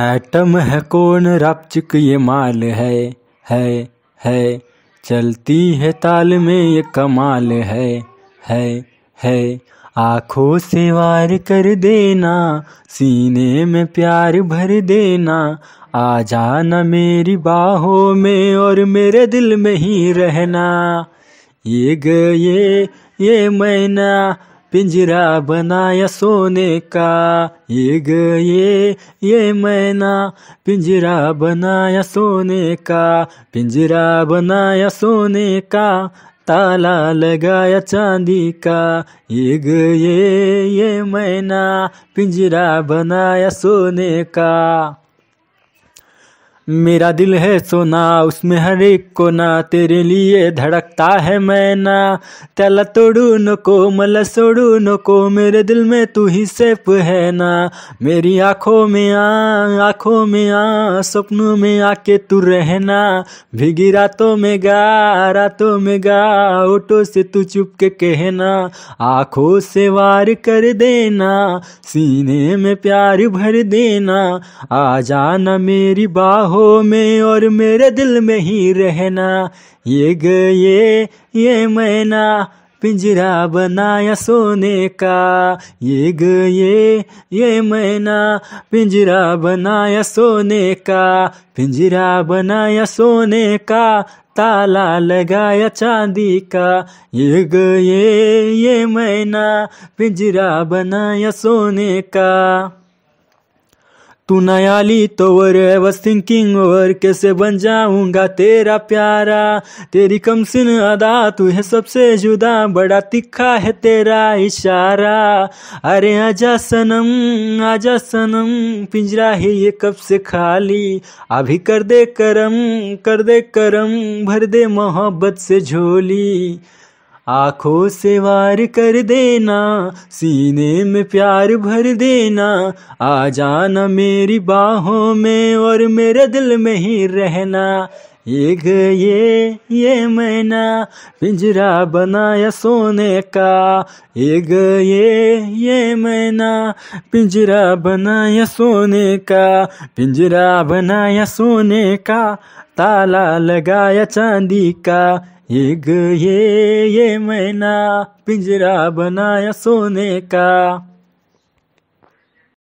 atom है कौन रापचिक ये माल है है है चलती है ताल में ये कमाल है है है आँखों से वार कर देना सीने में प्यार भर देना आ जाना मेरी बाहों में और मेरे दिल में ही रहना ये गए ये मैना पिंजरा बनाया सोने का ये गए ये मैना पिंजरा बनाया सोने का पिंजरा बनाया सोने का ताला लगाया चांदी का ये गए ये मैना पिंजरा बनाया सोने का मेरा दिल है सोना उसमें हर एक कोना तेरे लिए धड़कता है मैना त्याला तोड़ू नको मल सोड़ू नको मेरे दिल में तू ही सेफ है ना मेरी आंखों में आ आंखों में आ सपनों में आके तू रहना भीगी रातों में गा रातों में गा ऑटो से तू चुप के कहना आंखों से वार कर देना सीने में प्यार भर देना आ जाना मेरी बाह निगाहों में और मेरे दिल में ही रहना ये गए ये मैना पिंजरा बनाया सोने का ये गए ये मैना पिंजरा बनाया सोने का पिंजरा बनाया सोने का ताला लगाया चांदी का ये गए ये मैना पिंजरा बनाया सोने का तू नया ली तो वर आई थिंकिंग ओवर कैसे बन जाऊंगा तेरा प्यारा तेरी कमसिन अदा तू है सबसे जुदा बड़ा तिखा है तेरा इशारा अरे आजा सनम आजा सनम पिंजरा ही ये कब से खाली अभी कर दे करम कर दे करम भर दे मोहब्बत से झोली आंखों से वार कर देना सीने में प्यार भर देना आ जाना मेरी बाहों में और मेरे दिल में ही रहना एक ये ये मैना पिंजरा बनाया सोने का एक ये ये मैना पिंजरा बनाया सोने का पिंजरा बनाया सोने का ताला लगाया चांदी का ये ये मैना पिंजरा बनाया सोने का